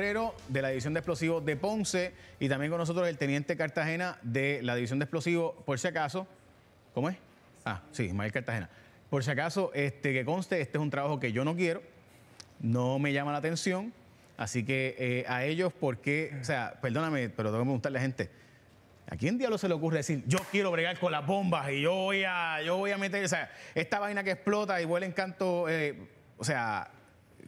de la División de Explosivos de Ponce y también con nosotros el Teniente Cartagena de la División de Explosivos, por si acaso. ¿Cómo es? Ah, sí, Ismael Cartagena. Por si acaso, este, que conste, este es un trabajo que yo no quiero, no me llama la atención, así que eh, a ellos, porque... O sea, perdóname, pero tengo que preguntarle a la gente. ¿A quién diablo se le ocurre decir, yo quiero bregar con las bombas y yo voy a, yo voy a meter, o sea, esta vaina que explota y huele en canto, eh, o sea,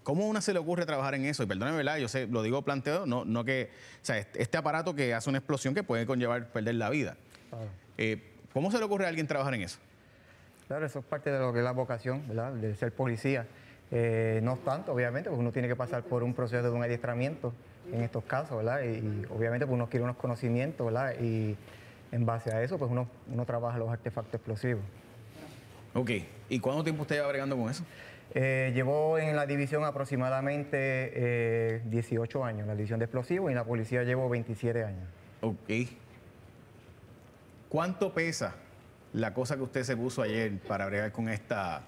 ¿Cómo a una se le ocurre trabajar en eso? Y perdóneme, ¿verdad? Yo sé, lo digo planteado, no, no que. O sea, este, este aparato que hace una explosión que puede conllevar perder la vida. Eh, ¿Cómo se le ocurre a alguien trabajar en eso? Claro, eso es parte de lo que es la vocación, ¿verdad? De ser policía. Eh, no tanto, obviamente, porque uno tiene que pasar por un proceso de un adiestramiento en estos casos, ¿verdad? Y, obviamente pues uno quiere unos conocimientos, ¿verdad? Y en base a eso, pues uno, uno trabaja los artefactos explosivos. Ok. ¿Y cuánto tiempo usted lleva bregando con eso? Eh, llevó en la división aproximadamente 18 eh, años, la división de explosivos, y en la policía llevo 27 años. Ok. ¿Cuánto pesa la cosa que usted se puso ayer para bregar con esta,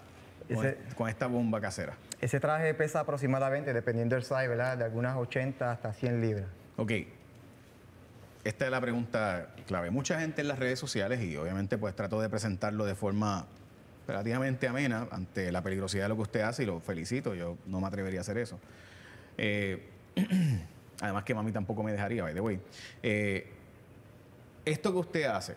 esta bomba casera? Ese traje pesa aproximadamente, dependiendo del size, De algunas 80 hasta 100 libras. Ok. Esta es la pregunta clave. Mucha gente en las redes sociales, y obviamente pues trato de presentarlo de forma relativamente amena ante la peligrosidad de lo que usted hace y lo felicito, yo no me atrevería a hacer eso. Eh, además que mami tampoco me dejaría, by the way. Eh, esto que usted hace,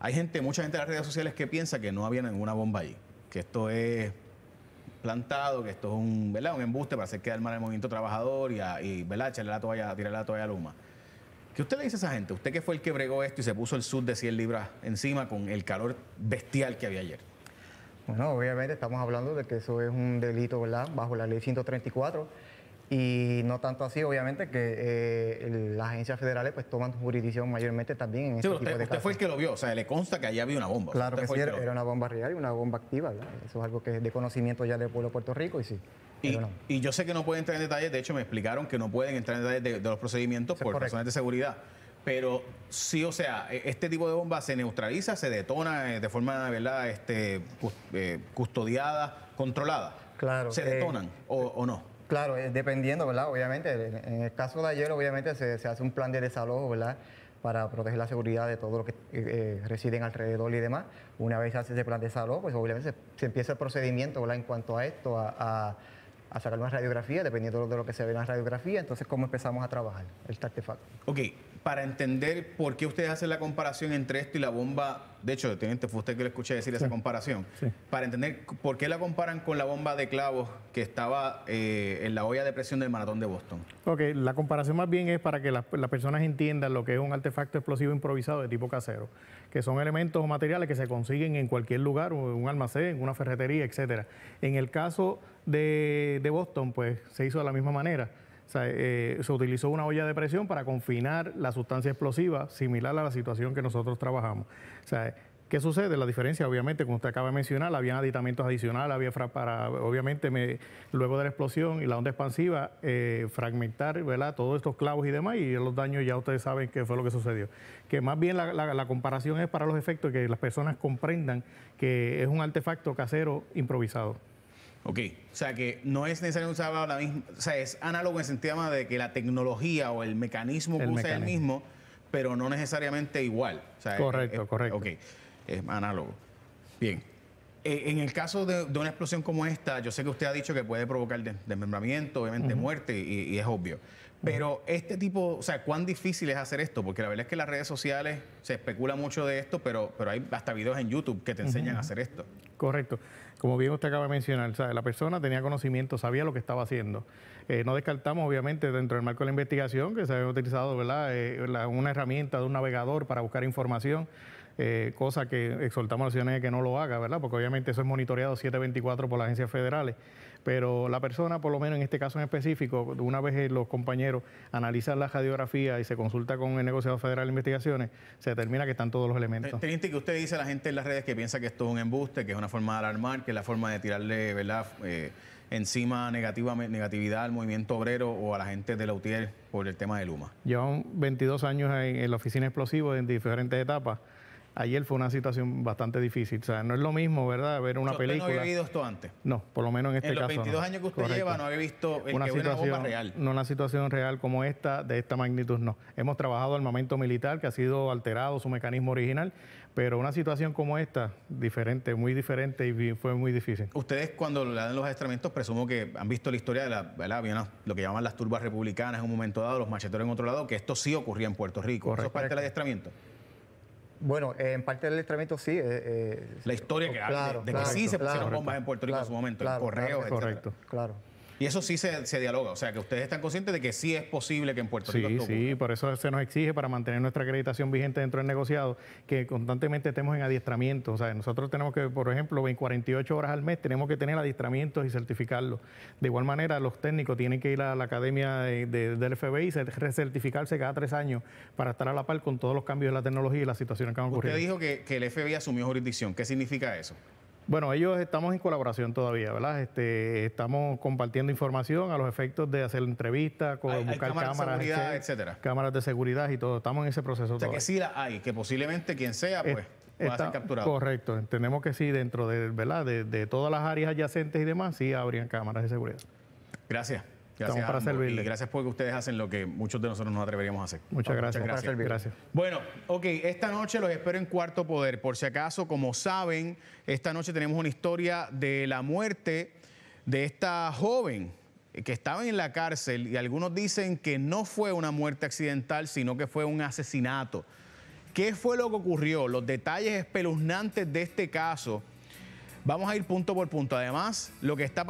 hay gente, mucha gente en las redes sociales que piensa que no había ninguna bomba allí, que esto es plantado, que esto es un, ¿verdad? un embuste para hacer quedar mal al movimiento trabajador y, y ¿verdad? echarle la toalla, tirarle la toalla a Luma. ¿Qué usted le dice a esa gente? Usted que fue el que bregó esto y se puso el sud de 100 libras encima con el calor bestial que había ayer. Bueno, obviamente estamos hablando de que eso es un delito, ¿verdad? Bajo la ley 134. Y no tanto así, obviamente, que eh, las agencias federales pues toman jurisdicción mayormente también en este tipo de usted fue el que lo vio, o sea, le consta que allá había una bomba. Claro que sí, era, una bomba real y una bomba activa, ¿verdad? Eso es algo que es de conocimiento ya del pueblo de Puerto Rico y sí. Y, yo sé que no pueden entrar en detalles, de hecho me explicaron que no pueden entrar en detalles de, los procedimientos por razones de seguridad. Pero sí, o sea, e, este tipo de bomba se neutraliza, se detona eh, de forma, ¿verdad?, este, eh, custodiada, controlada. Claro. ¿Se eh, detonan o, no? Claro, dependiendo, ¿verdad? Obviamente, en el caso de ayer, obviamente, se, hace un plan de desalojo, ¿verdad? Para proteger la seguridad de todos los que residen alrededor y demás. Una vez se hace ese plan de desalojo, pues obviamente se, empieza el procedimiento, ¿verdad? En cuanto a esto, a a sacar una radiografía, dependiendo de lo que se ve en la radiografía, entonces cómo empezamos a trabajar el artefacto. Ok, para entender por qué ustedes hacen la comparación entre esto y la bomba. De hecho, teniente, este, fue usted que le escuché decir esa comparación. Para entender por qué la comparan con la bomba de clavos que estaba eh, en la olla de presión del maratón de Boston. Ok, la comparación más bien es para que las, personas entiendan lo que es un artefacto explosivo improvisado de tipo casero, que son elementos o materiales que se consiguen en cualquier lugar, un almacén, una ferretería, etcétera. En el caso de Boston, pues se hizo de la misma manera o sea, eh, se utilizó una olla de presión para confinar la sustancia explosiva, similar a la situación que nosotros trabajamos. O sea, ¿Qué sucede? La diferencia, obviamente, como usted acaba de mencionar, había aditamentos adicionales, había para, obviamente, luego de la explosión y la onda expansiva, eh, fragmentar, ¿verdad? Todos estos clavos y demás, y los daños ya ustedes saben qué fue lo que sucedió. Que más bien la comparación es para los efectos, que las personas comprendan que es un artefacto casero improvisado. Ok. O sea, que no es necesario usar la misma. O sea, es análogo en el sentido de que la tecnología o el mecanismo que usa el mismo, pero no necesariamente igual. correcto, correcto. Ok. Es análogo. Bien. Eh, en el caso de, una explosión como esta, yo sé que usted ha dicho que puede provocar desmembramiento, obviamente muerte, y, es obvio. Pero este tipo, o sea, ¿cuán difícil es hacer esto? Porque la verdad es que en las redes sociales se especula mucho de esto, pero, pero hay hasta videos en YouTube que te enseñan a hacer esto. Correcto. Como bien usted acaba de mencionar, la persona tenía conocimiento, sabía lo que estaba haciendo. Eh, no descartamos, obviamente, dentro del marco de la investigación, que se había utilizado ¿verdad? Eh, una herramienta de un navegador para buscar información. Eh, cosa que exhortamos a la ciudadanía que no lo haga, ¿verdad? Porque obviamente eso es monitoreado 724 por las agencias federales, pero la persona, por lo menos en este caso en específico, una vez eh, los compañeros analizan la radiografía y se consulta con el negociado federal de investigaciones, se determina que están todos los elementos. Teniente, que usted dice a la gente en las redes que piensa que esto es un embuste, que es una forma de alarmar, que es la forma de tirarle, ¿verdad? Eh, encima negatividad al movimiento obrero o a la gente de la UTIER por el tema de Luma? Llevan 22 años en, en la oficina explosiva en diferentes etapas. Ayer fue una situación bastante difícil. O sea, no es lo mismo, ¿verdad? Ver una película. no había vivido esto antes? No, por lo menos en este caso. En los 22 años que usted lleva, no había visto una situación, bomba real. No una situación real como esta, de esta magnitud, no. Hemos trabajado armamento militar que ha sido alterado su mecanismo original, pero una situación como esta, diferente, muy diferente y fue muy difícil. Ustedes, cuando le dan los adiestramientos, presumo que han visto la historia de la, ¿verdad? lo que llaman las turbas republicanas en un momento dado, los macheteros en otro lado, que esto sí ocurría en Puerto Rico. ¿Eso es parte del adiestramiento? Bueno, eh, en parte del entrenamiento sí. Eh, eh la historia que hay, de, que sí se pusieron bombas en Puerto Rico en su momento, el correo, correcto, claro. Y eso sí se, dialoga, o sea, que ustedes están conscientes de que sí es posible que en Puerto Rico. Sí, sí, por eso se nos exige para mantener nuestra acreditación vigente dentro del negociado, que constantemente estemos en adiestramiento. O sea, nosotros tenemos que, por ejemplo, en 48 horas al mes tenemos que tener adiestramientos y certificarlo. De igual manera, los técnicos tienen que ir a la academia del FBI y recertificarse cada tres años para estar a la par con todos los cambios de la tecnología y las situaciones que han ocurrido. Usted dijo que, que el FBI asumió jurisdicción. ¿Qué significa eso? Bueno, ellos estamos en colaboración todavía, ¿verdad? Este, estamos compartiendo información a los efectos de hacer entrevistas, buscar cámaras, de seguridad, etcétera. Cámaras de seguridad y todo. Estamos en ese proceso. O sea, que sí la hay, que posiblemente quien sea, pues. va Está, ser capturado. Correcto, entendemos que sí, dentro de, ¿verdad? De, de todas las áreas adyacentes y demás, sí habrían cámaras de seguridad. Gracias. Gracias, por para servirle. gracias porque ustedes hacen lo que muchos de nosotros nos atreveríamos a hacer. Muchas gracias. Muchas gracias. gracias. Bueno, ok, esta noche los espero en Cuarto Poder. Por si acaso, como saben, esta noche tenemos una historia de la muerte de esta joven que estaba en la cárcel y algunos dicen que no fue una muerte accidental, sino que fue un asesinato. ¿Qué fue lo que ocurrió? Los detalles espeluznantes de este caso. Vamos a ir punto por punto. Además, lo que está pasando...